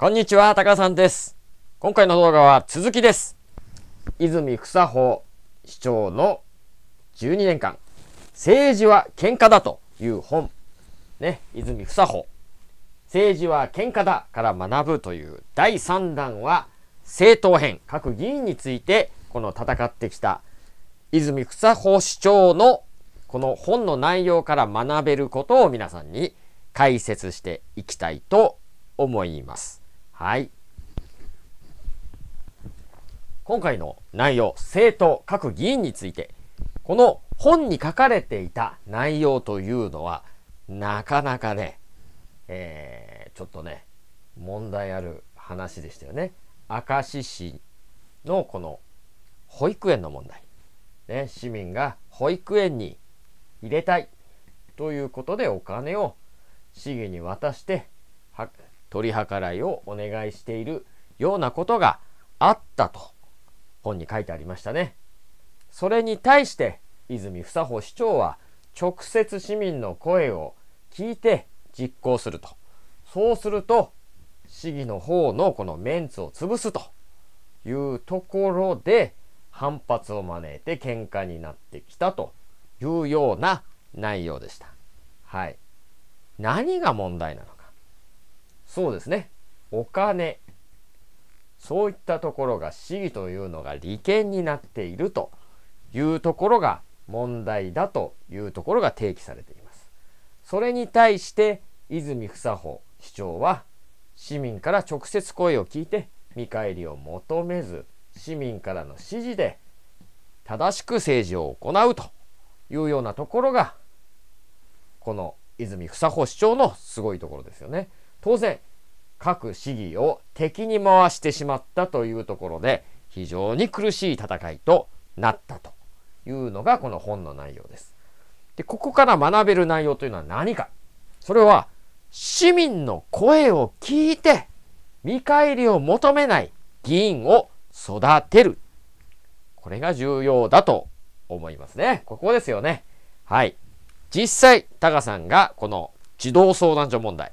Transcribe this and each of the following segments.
こんにちは、高さんです。今回の動画は続きです。泉房穂市長の12年間、政治は喧嘩だという本。ね、泉房穂。政治は喧嘩だから学ぶという第3弾は政党編、各議員についてこの戦ってきた泉房穂市長のこの本の内容から学べることを皆さんに解説していきたいと思います。はい今回の内容政党各議員についてこの本に書かれていた内容というのはなかなかね、えー、ちょっとね問題ある話でしたよね。明石市のこの保育園の問題、ね、市民が保育園に入れたいということでお金を市議に渡して取り計らいをお願いしているようなことがあったと本に書いてありましたね。それに対して泉房穂市長は直接市民の声を聞いて実行すると。そうすると市議の方のこのメンツを潰すというところで反発を招いて喧嘩になってきたというような内容でした。はい。何が問題なのそうですねお金そういったところが市議というのが利権になっているというところが問題だというところが提起されています。それに対して泉房穂市長は市民から直接声を聞いて見返りを求めず市民からの指示で正しく政治を行うというようなところがこの泉房穂市長のすごいところですよね。当然各市議を敵に回してしまったというところで非常に苦しい戦いとなったというのがこの本の内容です。でここから学べる内容というのは何かそれは市民の声を聞いて見返りを求めない議員を育てるこれが重要だと思いますね。ここですよね。はい。実際、タカさんがこの児童相談所問題、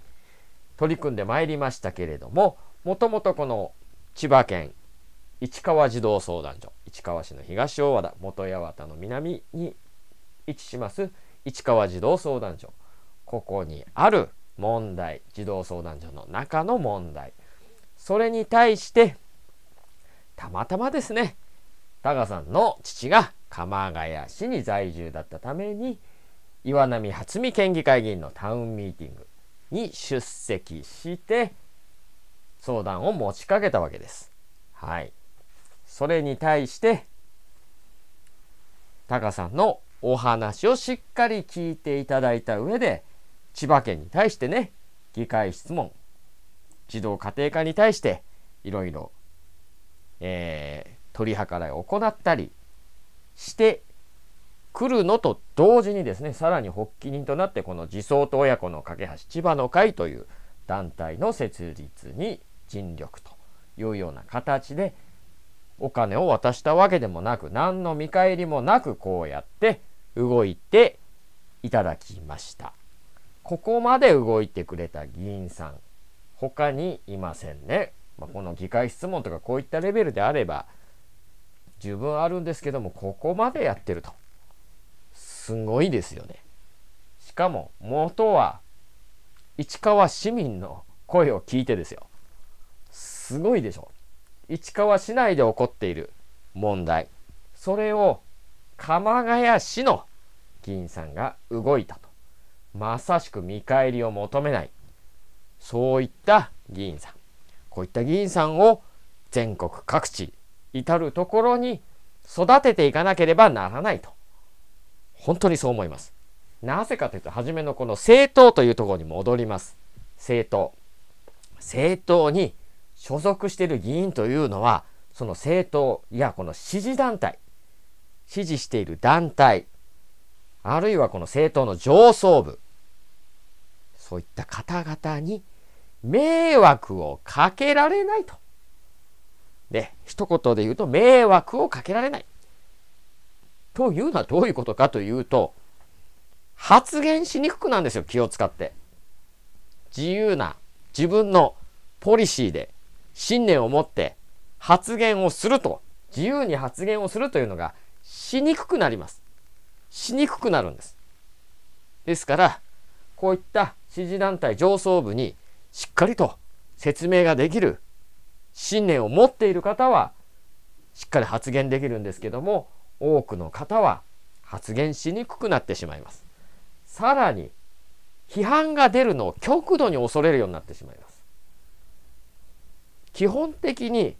取り組んでまいりましたけれども、もともとこの千葉県市川児童相談所、市川市の東大和田、元八幡の南に位置します市川児童相談所、ここにある問題、児童相談所の中の問題、それに対して、たまたまですね、タガさんの父が鎌ヶ谷市に在住だったために、岩波初見県議会議員のタウンミーティングに出席して相談を持ちかけたわけです。はい。それに対して、タカさんのお話をしっかり聞いていただいた上で、千葉県に対してね、議会質問、児童家庭科に対していろいろ、えー、取り計らいを行ったりして来るのと同時にですね、さらに発起人となって、この児相と親子の架け橋千葉の会という団体の設立に尽力というような形で、お金を渡したわけでもなく、何の見返りもなく、こうやって動いていただきました。ここまで動いてくれた議員さん、他にいませんね。まあ、この議会質問とかこういったレベルであれば、十分あるんですけども、ここまでやってると。すごいですよね。しかも元は市川市民の声を聞いてですよ。すごいでしょ。市川市内で起こっている問題。それを鎌ヶ谷市の議員さんが動いたと。まさしく見返りを求めない。そういった議員さん。こういった議員さんを全国各地、至る所に育てていかなければならないと。本当にそう思います。なぜかというと、初めのこの政党というところに戻ります。政党。政党に所属している議員というのは、その政党やこの支持団体、支持している団体、あるいはこの政党の上層部、そういった方々に迷惑をかけられないと。で、一言で言うと迷惑をかけられない。というのはどういうことかというと、発言しにくくなんですよ、気を使って。自由な自分のポリシーで、信念を持って発言をすると、自由に発言をするというのがしにくくなります。しにくくなるんです。ですから、こういった支持団体上層部にしっかりと説明ができる信念を持っている方はしっかり発言できるんですけども多くの方は発言しにくくなってしまいます。さらに批判が出るのを極度に恐れるようになってしまいます。基本的に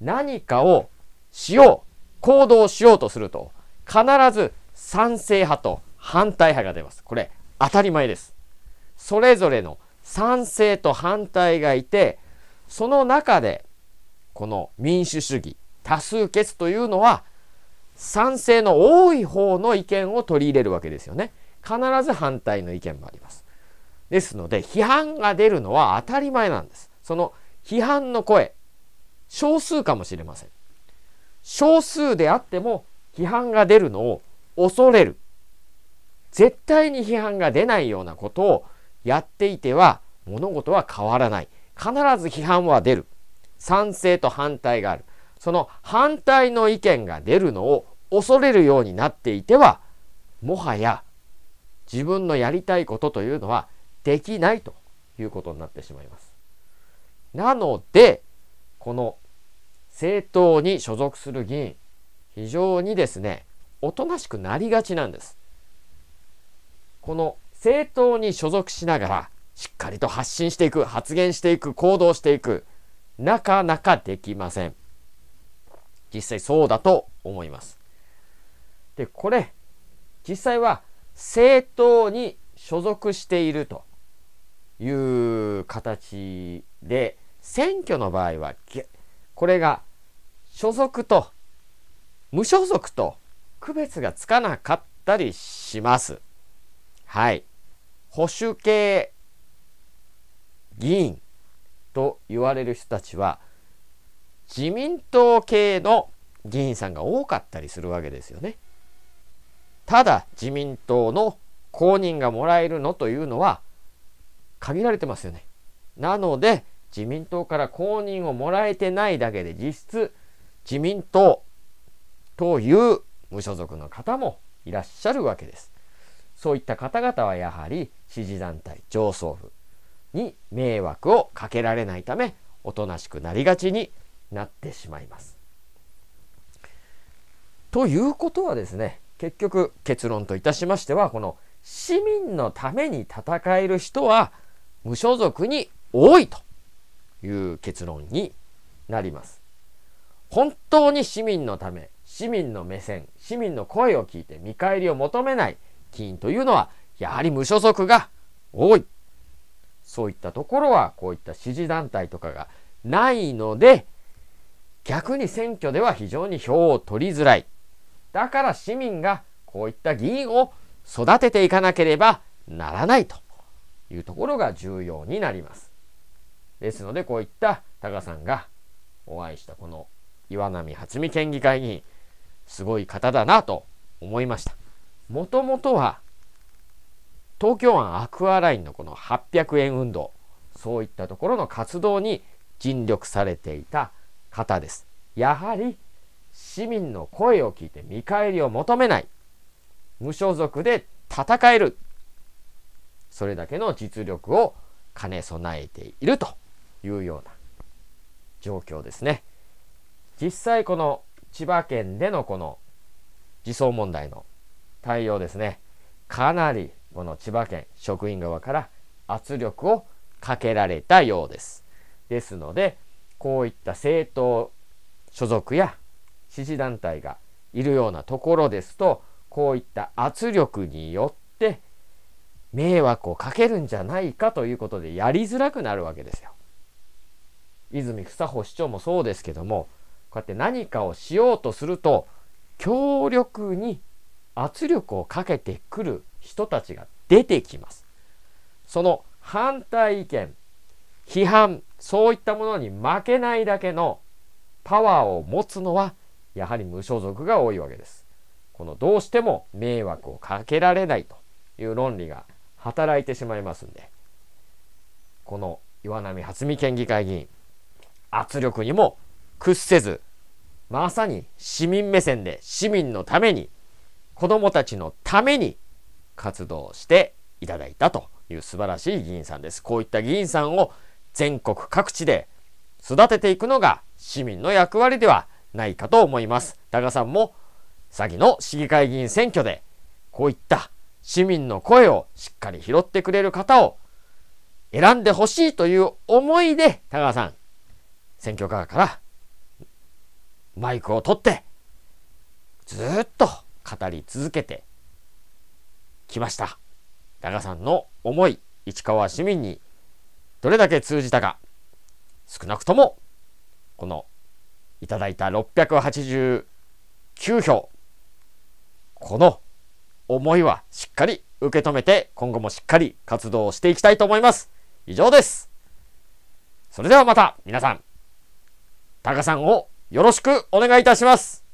何かをしよう行動しようとすると必ず賛成派と反対派が出ます。これ当たり前です。それぞれの賛成と反対がいてその中でこの民主主義多数決というのは賛成の多い方の意見を取り入れるわけですよね。必ず反対の意見もあります。ですので、批判が出るのは当たり前なんです。その批判の声、少数かもしれません。少数であっても批判が出るのを恐れる。絶対に批判が出ないようなことをやっていては物事は変わらない。必ず批判は出る。賛成と反対がある。その反対の意見が出るのを恐れるようになっていてはもはや自分のやりたいことというのはできないということになってしまいます。なのでこの政党に所属する議員非常にですねおとなしくなりがちなんです。この政党に所属しながらしっかりと発信していく発言していく行動していくなかなかできません。実際そうだと思います。で、これ、実際は政党に所属しているという形で、選挙の場合は、これが所属と無所属と区別がつかなかったりします。はい。保守系議員と言われる人たちは自民党系の議員さんが多かったりするわけですよね。ただ自民党の公認がもらえるのというのは限られてますよね。なので自民党から公認をもらえてないだけで実質自民党という無所属の方もいらっしゃるわけです。そういった方々はやはり支持団体上層部に迷惑をかけられないためおとなしくなりがちになってしまいます。ということはですね結局結論といたしましてはこの市民のために戦える人は無所属に多いという結論になります。本当に市民のため市民の目線市民の声を聞いて見返りを求めない議員というのはやはり無所属が多いそういったところはこういった支持団体とかがないので逆に選挙では非常に票を取りづらい。だから市民がこういった議員を育てていかなければならないというところが重要になります。ですのでこういったタカさんがお会いしたこの岩波初見県議会議員、すごい方だなと思いました。もともとは東京湾アクアラインのこの800円運動、そういったところの活動に尽力されていた方です。やはり市民の声を聞いて見返りを求めない。無所属で戦える。それだけの実力を兼ね備えているというような状況ですね。実際この千葉県でのこの自走問題の対応ですね。かなりこの千葉県職員側から圧力をかけられたようです。ですので、こういった政党所属や支持団体がいるようなところですとこういった圧力によって迷惑をかけるんじゃないかということでやりづらくなるわけですよ。泉房穂市長もそうですけどもこうやって何かをしようとすると強力に圧力をかけてくる人たちが出てきます。その反対意見批判そういったものに負けないだけのパワーを持つのはやはり無所属が多いわけです。このどうしても迷惑をかけられないという論理が働いてしまいますんでこの岩波初見県議会議員圧力にも屈せずまさに市民目線で市民のために子どもたちのために活動していただいたという素晴らしい議員さんです。こういった議員さんを全国各地で育てていくのが市民の役割ではないかと思います。田賀さんも詐欺の市議会議員選挙でこういった市民の声をしっかり拾ってくれる方を選んでほしいという思いで田賀さん選挙カーからマイクを取ってずっと語り続けてきました。田賀さんの思い市川市民にどれだけ通じたか少なくともこのいただいた689票この思いはしっかり受け止めて今後もしっかり活動していきたいと思います以上ですそれではまた皆さんタカさんをよろしくお願いいたします